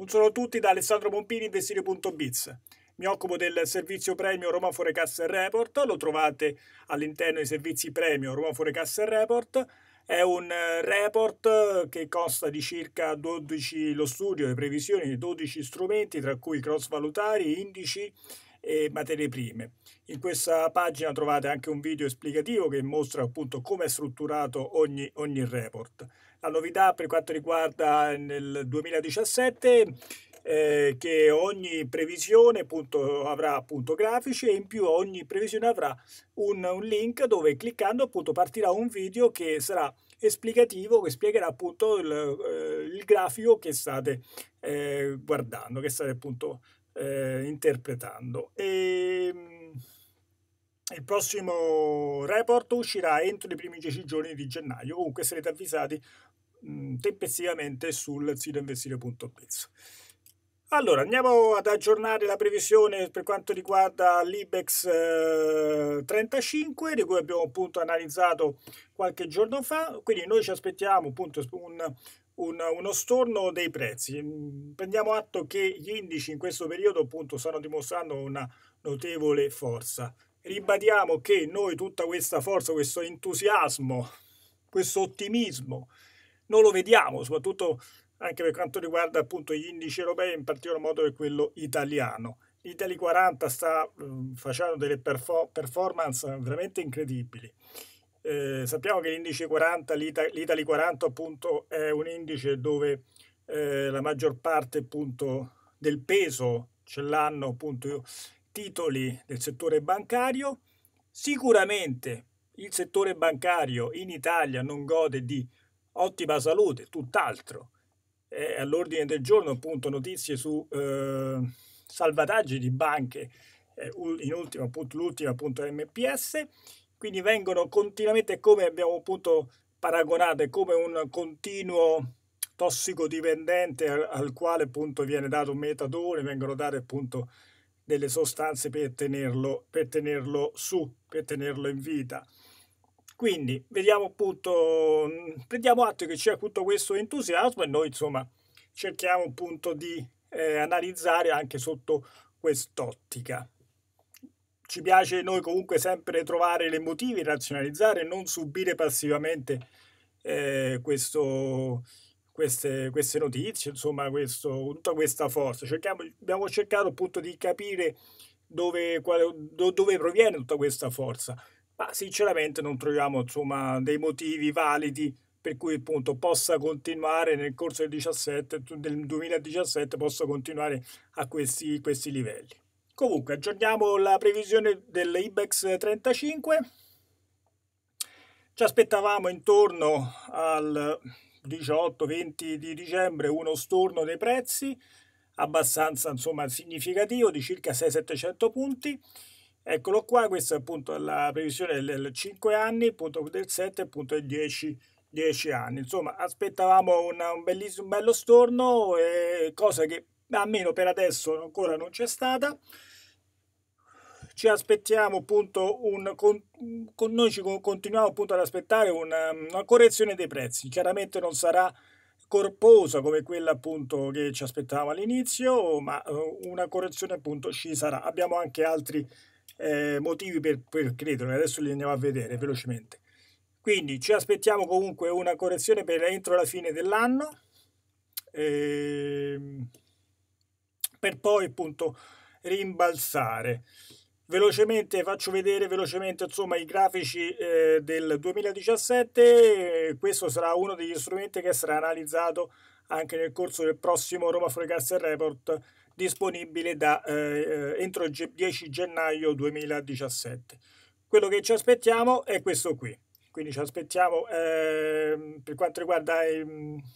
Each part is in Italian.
Un saluto a tutti da Alessandro Pompini, investire.biz. Mi occupo del servizio premio Roma Forecast Report, lo trovate all'interno dei servizi premio Roma Forecast Report. È un eh, report che costa di circa 12 lo studio, le previsioni di 12 strumenti, tra cui cross valutari, indici e materie prime. In questa pagina trovate anche un video esplicativo che mostra appunto come è strutturato ogni, ogni report. La novità per quanto riguarda nel 2017 eh, che ogni previsione appunto, avrà appunto grafici e in più ogni previsione avrà un, un, link dove cliccando appunto partirà un video che sarà esplicativo che spiegherà appunto il, eh, il grafico che state eh, guardando, che state appunto eh, interpretando. E, ehm, il prossimo report uscirà entro i primi 10 giorni di gennaio, comunque sarete avvisati mh, tempestivamente sul sito investire.biz. Allora, andiamo ad aggiornare la previsione per quanto riguarda l'IBEX 35, eh, di cui abbiamo appunto analizzato qualche giorno fa. Quindi noi ci aspettiamo appunto un una, uno storno dei prezzi. Mm, prendiamo atto che gli indici in questo periodo appunto stanno dimostrando una notevole forza. Ribadiamo che noi tutta questa forza, questo entusiasmo, questo ottimismo non lo vediamo, soprattutto anche per quanto riguarda appunto gli indici europei, in particolar modo per quello italiano. L'Italy 40 sta mm, facendo delle performance veramente incredibili. Eh, sappiamo che l'indice 40, l'Italy 40 appunto è un indice dove eh, la maggior parte appunto del peso ce l'hanno appunto titoli del settore bancario. Sicuramente il settore bancario in Italia non gode di ottima salute, tutt'altro. È all'ordine del giorno appunto notizie su eh, salvataggi di banche, eh, in ultimo appunto l'ultima appunto MPS quindi vengono continuamente, come abbiamo appunto paragonato, come un continuo tossicodipendente al, al quale appunto viene dato un metadone, vengono date appunto delle sostanze per tenerlo, per tenerlo su, per tenerlo in vita. Quindi vediamo appunto, prendiamo atto che c'è tutto questo entusiasmo e noi insomma cerchiamo appunto di eh, analizzare anche sotto quest'ottica ci piace noi comunque sempre trovare le motivi, razionalizzare, non subire passivamente eh, questo, queste, queste, notizie, insomma questo, tutta questa forza. Cerchiamo, abbiamo cercato appunto di capire dove, quale, do, dove proviene tutta questa forza, ma sinceramente non troviamo insomma, dei motivi validi per cui appunto possa continuare nel corso del, 17, del 2017 possa continuare a questi, questi livelli. Comunque, aggiorniamo la previsione dell'IBEX 35. Ci aspettavamo intorno al 18-20 di dicembre uno storno dei prezzi abbastanza insomma, significativo di circa 6-700 punti. Eccolo qua, questa è appunto la previsione del 5 anni, appunto del 7, appunto del 10, 10 anni. Insomma, aspettavamo una, un bellissimo bello storno, eh, cosa che almeno per adesso ancora non c'è stata ci aspettiamo appunto un, con, con noi ci continuiamo appunto ad aspettare una, um, una correzione dei prezzi. Chiaramente non sarà corposa come quella appunto che ci aspettavamo all'inizio, ma uh, una correzione appunto ci sarà. Abbiamo anche altri eh, motivi per, per credere, adesso li andiamo a vedere velocemente. Quindi ci aspettiamo comunque una correzione per entro la fine dell'anno, ehm, per poi appunto rimbalzare. Velocemente faccio vedere velocemente insomma i grafici eh, del 2017, eh, questo sarà uno degli strumenti che sarà analizzato anche nel corso del prossimo Roma Forecast Report disponibile da, eh, eh entro il 10 gennaio 2017. Quello che ci aspettiamo è questo qui quindi ci aspettiamo eh, per quanto riguarda eh,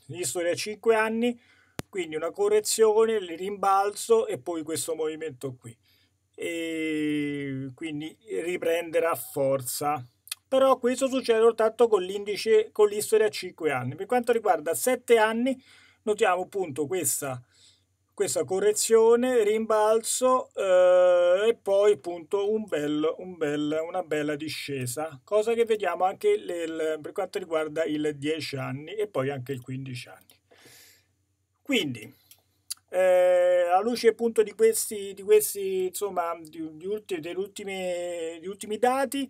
l'istoria a 5 anni quindi una correzione, il rimbalzo e poi questo movimento qui e ehm, quindi riprenderà forza. Però questo succede soltanto con l'indice con l'istoria a 5 anni. Per quanto riguarda 7 anni, notiamo appunto questa, questa correzione, rimbalzo eh, e poi appunto un bel, un bel, una bella discesa, cosa che vediamo anche nel, per quanto riguarda il 10 anni e poi anche il 15 anni. Quindi, eh, alla luce appunto di questi, di questi insomma, di, di ulti, degli, ultimi, degli ultimi dati,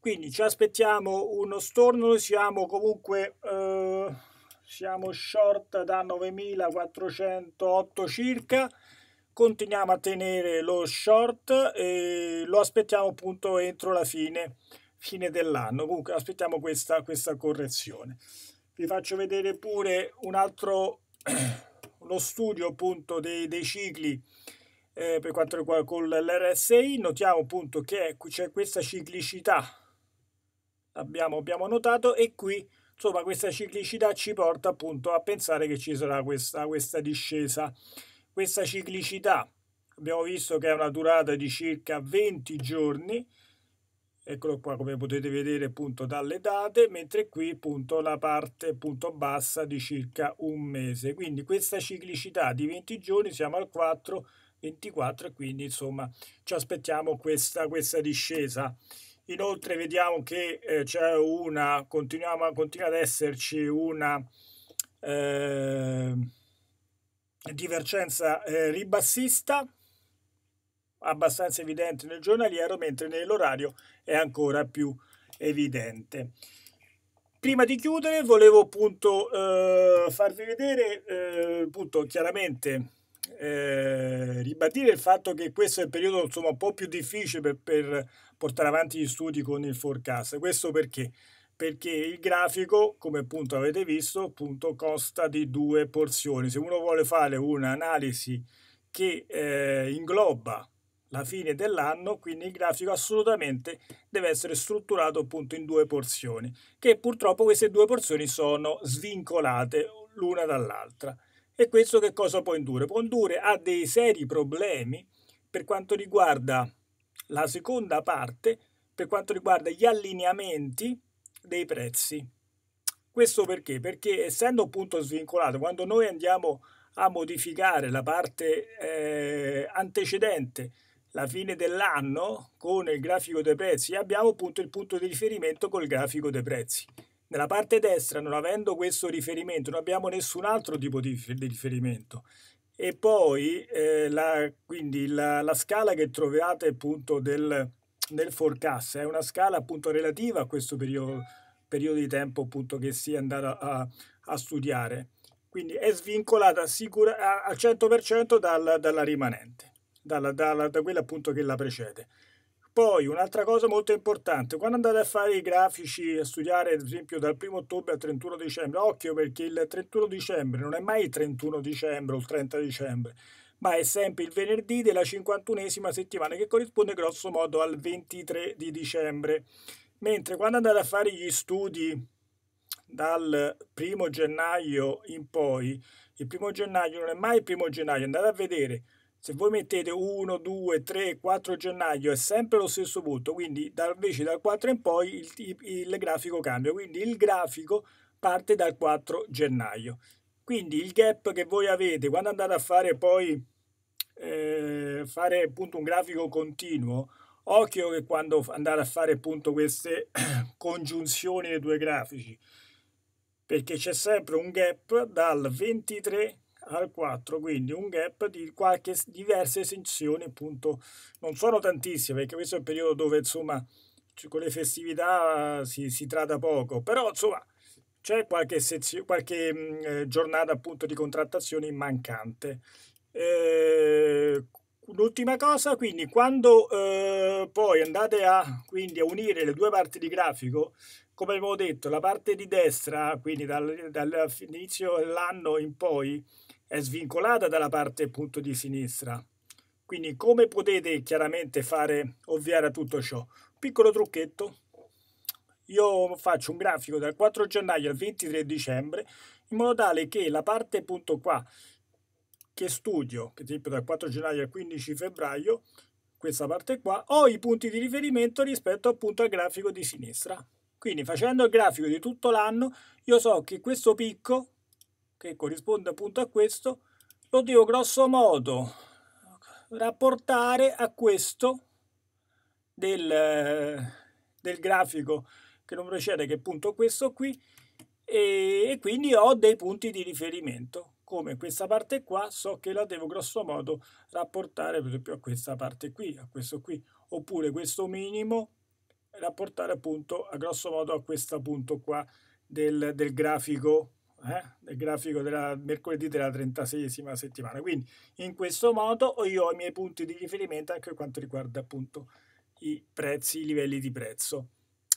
quindi ci aspettiamo uno storno, siamo comunque eh, siamo short da 9.408 circa, continuiamo a tenere lo short e lo aspettiamo appunto entro la fine, fine dell'anno, comunque aspettiamo questa, questa correzione. Vi faccio vedere pure un altro lo studio appunto dei, dei cicli eh, per quanto riguarda con l'RSI, notiamo appunto che c'è questa ciclicità, abbiamo, abbiamo notato, e qui insomma questa ciclicità ci porta appunto a pensare che ci sarà questa, questa discesa. Questa ciclicità abbiamo visto che è una durata di circa 20 giorni, eccolo qua come potete vedere appunto dalle date mentre qui appunto la parte appunto bassa di circa un mese quindi questa ciclicità di 20 giorni siamo al 4 24 e quindi insomma ci aspettiamo questa, questa discesa inoltre vediamo che eh, c'è una continuiamo continua ad esserci una eh, divergenza eh, ribassista abbastanza evidente nel giornaliero, mentre nell'orario è ancora più evidente. Prima di chiudere volevo appunto eh, farvi vedere, eh, appunto chiaramente eh, ribadire il fatto che questo è il periodo insomma, un po' più difficile per, per portare avanti gli studi con il forecast. Questo perché? perché il grafico, come appunto avete visto, appunto consta di due porzioni. Se uno vuole fare un'analisi che eh, ingloba la fine dell'anno, quindi il grafico assolutamente deve essere strutturato appunto in due porzioni, che purtroppo queste due porzioni sono svincolate l'una dall'altra. E questo che cosa può indurre? Può indurre a dei seri problemi per quanto riguarda la seconda parte, per quanto riguarda gli allineamenti dei prezzi. Questo perché? Perché essendo appunto svincolato, quando noi andiamo a modificare la parte eh, antecedente la fine dell'anno con il grafico dei prezzi e abbiamo appunto il punto di riferimento col grafico dei prezzi. Nella parte destra, non avendo questo riferimento, non abbiamo nessun altro tipo di, riferimento. E poi, eh, la, quindi, la, la, scala che trovate appunto del, nel forecast è una scala appunto relativa a questo periodo, periodo di tempo appunto che si è andato a, a studiare. Quindi è svincolata sicura, a, al 100% dal, dalla rimanente dalla, dalla, da quella appunto che la precede. Poi un'altra cosa molto importante, quando andate a fare i grafici, a studiare ad esempio dal 1 ottobre al 31 dicembre, occhio perché il 31 dicembre non è mai il 31 dicembre o il 30 dicembre, ma è sempre il venerdì della 51esima settimana che corrisponde grosso modo al 23 di dicembre. Mentre quando andate a fare gli studi dal 1 gennaio in poi, il 1 gennaio non è mai il 1 gennaio, andate a vedere se voi mettete 1, 2, 3, 4 gennaio è sempre lo stesso punto, quindi dal, invece dal 4 in poi il, il, il grafico cambia, quindi il grafico parte dal 4 gennaio. Quindi il gap che voi avete quando andate a fare poi eh, fare appunto un grafico continuo, occhio che quando andate a fare appunto queste congiunzioni dei due grafici, perché c'è sempre un gap dal 23 gennaio al 4 quindi un gap di qualche diverse sezioni appunto non sono tantissime perché questo è il periodo dove insomma con le festività si, si tratta poco però insomma c'è qualche, sezio, qualche mh, mm, eh, giornata appunto di contrattazione mancante eh, L'ultima cosa, quindi quando eh, poi andate a, quindi, a, unire le due parti di grafico, come avevo detto, la parte di destra, quindi dal, dall'inizio dell'anno in poi, è svincolata dalla parte appunto di sinistra. Quindi come potete chiaramente fare ovviare a tutto ciò? Piccolo trucchetto. Io faccio un grafico dal 4 gennaio al 23 dicembre in modo tale che la parte appunto qua che studio, che tipo dal 4 gennaio al 15 febbraio, questa parte qua, ho i punti di riferimento rispetto appunto al grafico di sinistra. Quindi facendo il grafico di tutto l'anno io so che questo picco che corrisponde appunto a questo, lo devo grosso modo rapportare a questo del, eh, del grafico che non precede, che è appunto questo qui, e, e quindi ho dei punti di riferimento come questa parte qua so che la devo grosso modo rapportare per esempio a questa parte qui, a questo qui, oppure questo minimo rapportare appunto a grosso modo a questo punto qua del, del grafico eh, il grafico del mercoledì della 36 settimana. Quindi in questo modo io ho i miei punti di riferimento anche per quanto riguarda appunto i prezzi, i livelli di prezzo.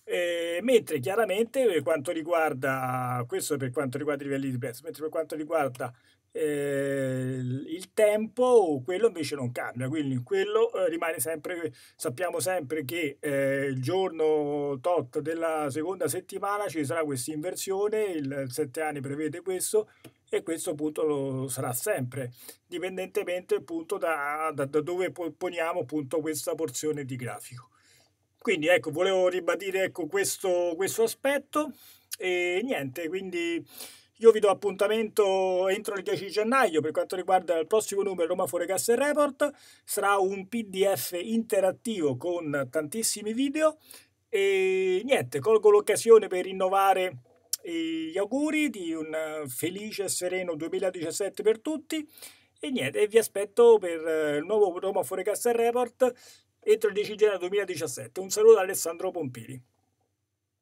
E, mentre chiaramente per quanto riguarda questo per quanto riguarda i livelli di prezzo, mentre per quanto riguarda eh, il tempo, quello invece non cambia, quindi quello eh, rimane sempre, sappiamo sempre che eh, il giorno tot della seconda settimana ci sarà questa inversione, il sette anni prevede questo e questo punto lo sarà sempre, dipendentemente appunto da, da, da dove poniamo appunto questa porzione di grafico. Quindi ecco, volevo ribadire ecco, questo, questo aspetto e niente, quindi io vi do appuntamento entro il 10 gennaio per quanto riguarda il prossimo numero Roma Fuori Gas Report. Sarà un PDF interattivo con tantissimi video e niente, colgo l'occasione per rinnovare eh, gli auguri di un felice e sereno 2017 per tutti e niente, vi aspetto per eh, il nuovo Roma Fuori Gas Report entro il 10 gennaio 2017. Un saluto da Alessandro Pompili.